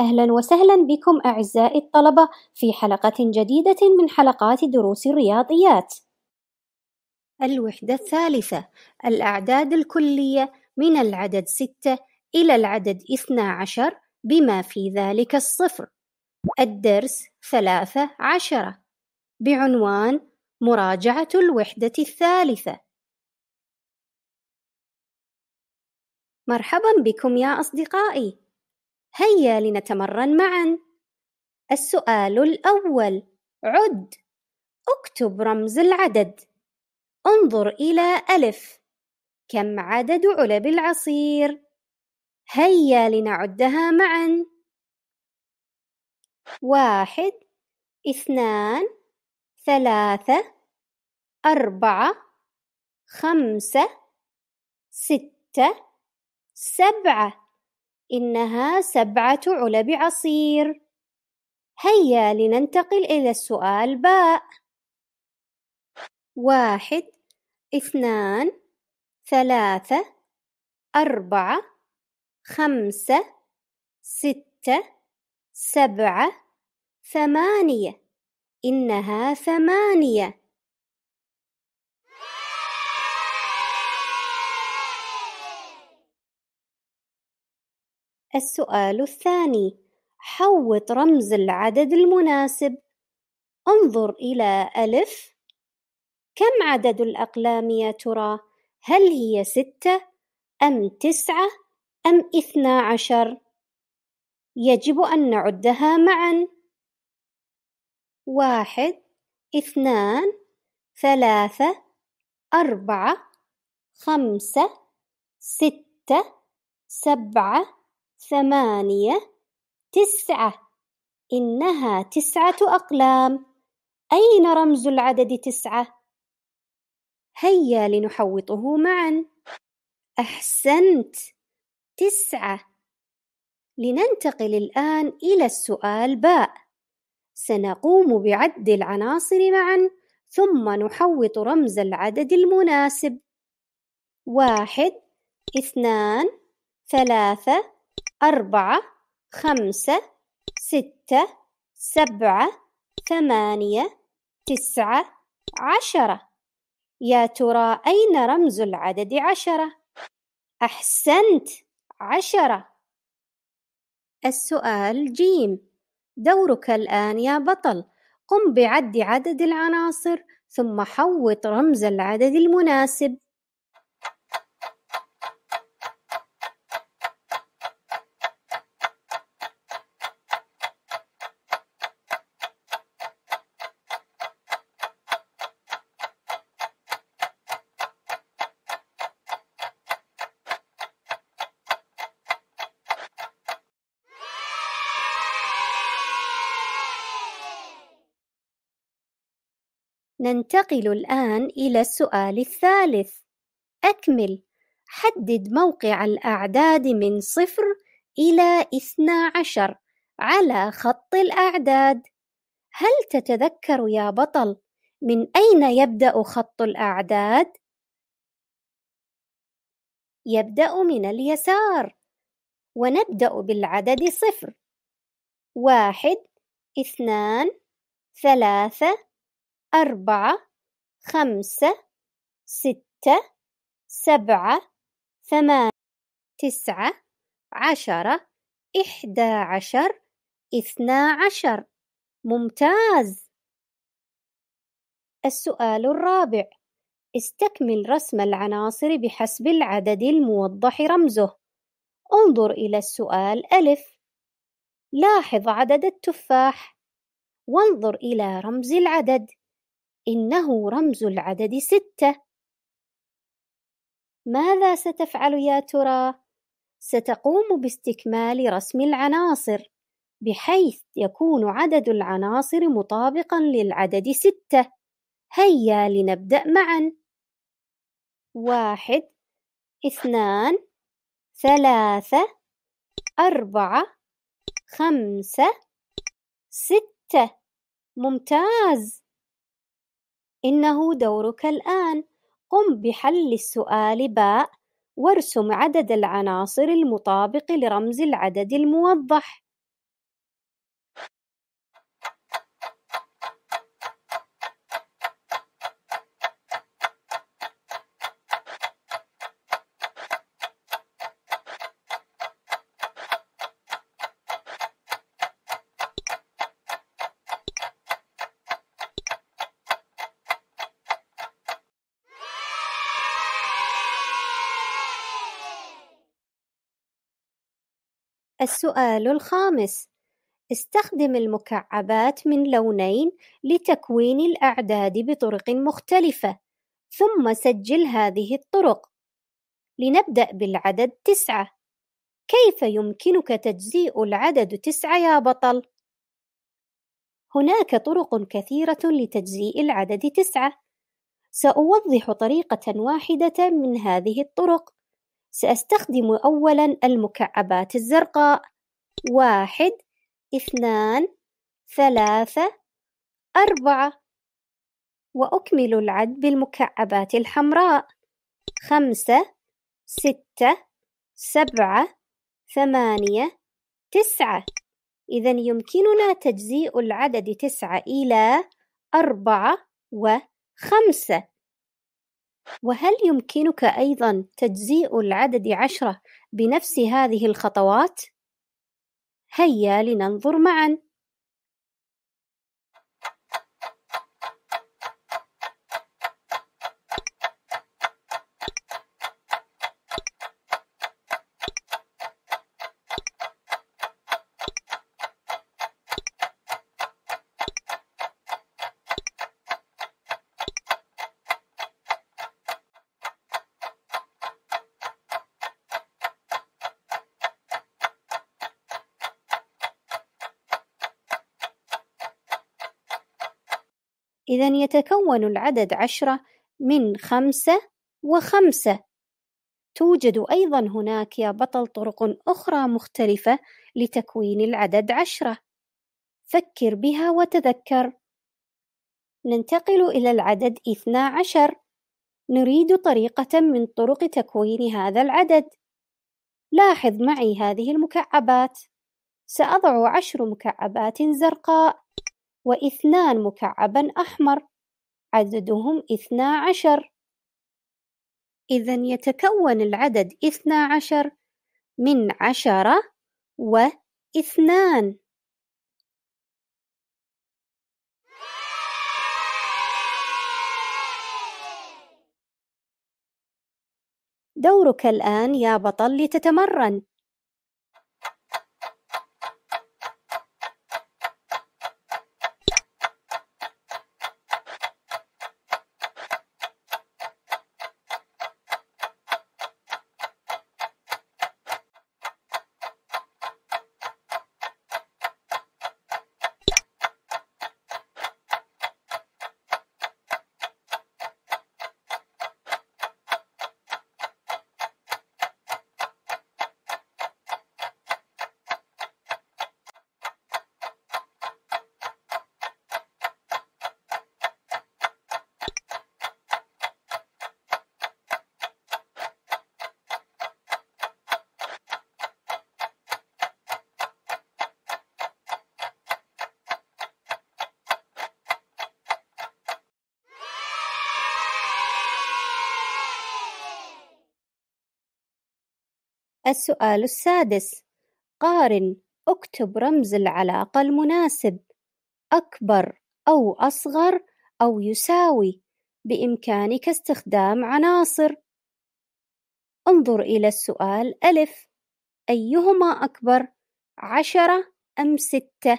أهلا وسهلا بكم أعزائي الطلبة في حلقة جديدة من حلقات دروس الرياضيات. الوحدة الثالثة الأعداد الكلية من العدد ستة إلى العدد اثنا عشر بما في ذلك الصفر. الدرس ثلاثة عشرة بعنوان مراجعة الوحدة الثالثة. مرحبا بكم يا أصدقائي. هيا لنتمرن معا. السؤال الأول: عد. اكتب رمز العدد. انظر إلى ألف. كم عدد علب العصير؟ هيا لنعدها معا. واحد، اثنان، ثلاثة، أربعة، خمسة، ستة، سبعة. إنها سبعة علب عصير. هيا لننتقل إلى السؤال باء. واحد، اثنان، ثلاثة، أربعة، خمسة، ستة، سبعة، ثمانية. إنها ثمانية. السؤال الثاني حوط رمز العدد المناسب انظر إلى ألف كم عدد الأقلام يا ترى؟ هل هي ستة أم تسعة أم اثنا عشر؟ يجب أن نعدها معا واحد اثنان ثلاثة أربعة خمسة ستة سبعة ثمانية تسعة إنها تسعة أقلام أين رمز العدد تسعة؟ هيا لنحوطه معا أحسنت تسعة لننتقل الآن إلى السؤال باء سنقوم بعد العناصر معا ثم نحوط رمز العدد المناسب واحد اثنان ثلاثة أربعة خمسة ستة سبعة ثمانية تسعة عشرة يا ترى أين رمز العدد عشرة؟ أحسنت عشرة السؤال جيم دورك الآن يا بطل قم بعد عدد العناصر ثم حوط رمز العدد المناسب ننتقل الآن إلى السؤال الثالث أكمل حدد موقع الأعداد من صفر إلى اثنا عشر على خط الأعداد هل تتذكر يا بطل من أين يبدأ خط الأعداد؟ يبدأ من اليسار ونبدأ بالعدد صفر واحد اثنان ثلاثة أربعة خمسة ستة سبعة ثمانية تسعة عشرة إحدى عشر اثنا عشر ممتاز السؤال الرابع استكمل رسم العناصر بحسب العدد الموضح رمزه انظر إلى السؤال ألف لاحظ عدد التفاح وانظر إلى رمز العدد إنه رمز العدد ستة. ماذا ستفعل يا ترى؟ ستقوم باستكمال رسم العناصر بحيث يكون عدد العناصر مطابقا للعدد ستة. هيا لنبدأ معا. واحد، اثنان، ثلاثة، أربعة، خمسة، ستة. ممتاز! إنه دورك الآن، قم بحل السؤال باء، وارسم عدد العناصر المطابق لرمز العدد الموضح. السؤال الخامس: استخدم المكعبات من لونين لتكوين الأعداد بطرق مختلفة، ثم سجل هذه الطرق. لنبدأ بالعدد تسعة. كيف يمكنك تجزيء العدد تسعة يا بطل؟ هناك طرق كثيرة لتجزيء العدد تسعة. سأوضح طريقة واحدة من هذه الطرق. سأستخدم أولا المكعبات الزرقاء واحد اثنان ثلاثة أربعة وأكمل العد بالمكعبات الحمراء خمسة ستة سبعة ثمانية تسعة إذا يمكننا تجزيء العدد تسعة إلى أربعة وخمسة وهل يمكنك أيضًا تجزيء العدد عشرة بنفس هذه الخطوات؟ هيا لننظر معًا. إذا يتكون العدد عشرة من خمسة وخمسة توجد أيضا هناك يا بطل طرق أخرى مختلفة لتكوين العدد عشرة فكر بها وتذكر ننتقل إلى العدد اثنا عشر نريد طريقة من طرق تكوين هذا العدد لاحظ معي هذه المكعبات سأضع عشر مكعبات زرقاء واثنان مكعبا أحمر عددهم اثنا عشر إذا يتكون العدد اثنا عشر من عشرة واثنان دورك الآن يا بطل لتتمرن السؤال السادس قارن اكتب رمز العلاقة المناسب أكبر أو أصغر أو يساوي بإمكانك استخدام عناصر انظر إلى السؤال ألف أيهما أكبر عشرة أم ستة؟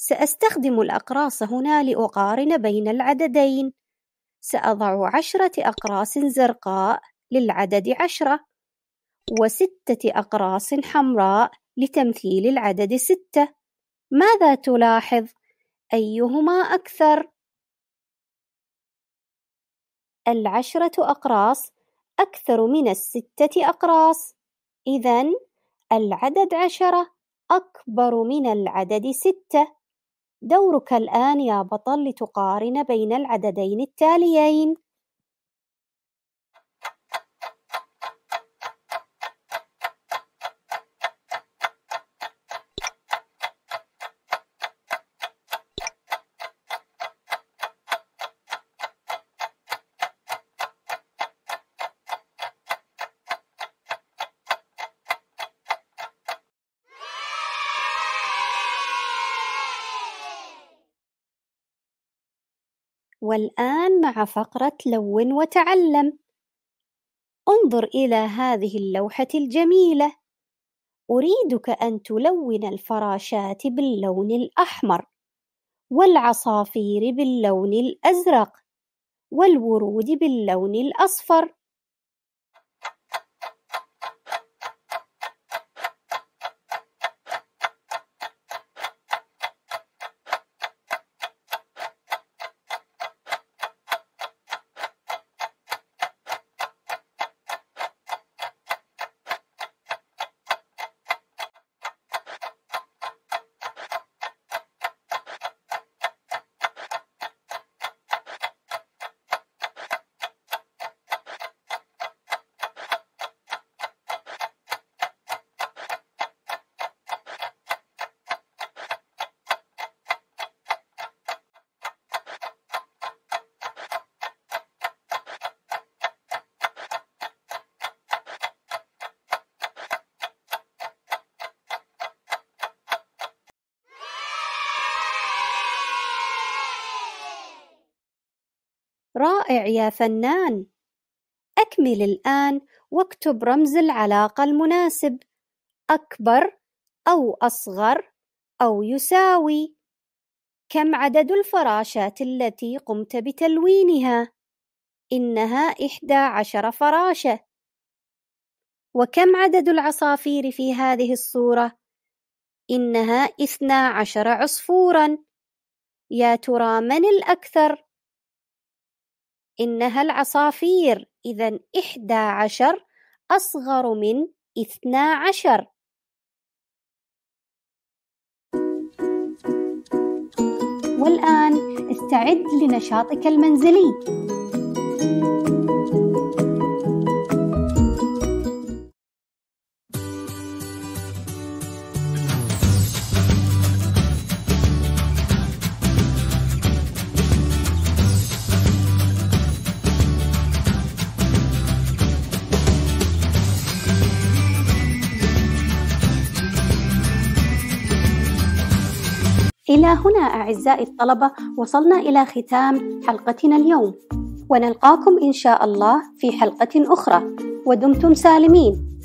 سأستخدم الأقراص هنا لأقارن بين العددين سأضع عشرة أقراص زرقاء للعدد عشرة وستة أقراص حمراء لتمثيل العدد ستة ماذا تلاحظ؟ أيهما أكثر؟ العشرة أقراص أكثر من الستة أقراص إذا العدد عشرة أكبر من العدد ستة دورك الآن يا بطل لتقارن بين العددين التاليين والآن مع فقرة لون وتعلم. انظر إلى هذه اللوحة الجميلة. أريدك أن تلون الفراشات باللون الأحمر، والعصافير باللون الأزرق، والورود باللون الأصفر. رائع يا فنان! أكمل الآن واكتب رمز العلاقة المناسب أكبر أو أصغر أو يساوي كم عدد الفراشات التي قمت بتلوينها؟ إنها إحدى عشر فراشة وكم عدد العصافير في هذه الصورة؟ إنها إثنا عشر عصفوراً يا ترى من الأكثر؟ إنها العصافير إذا إحدى عشر أصغر من اثنا عشر والآن استعد لنشاطك المنزلي إلى هنا أعزائي الطلبة وصلنا إلى ختام حلقتنا اليوم ونلقاكم إن شاء الله في حلقة أخرى ودمتم سالمين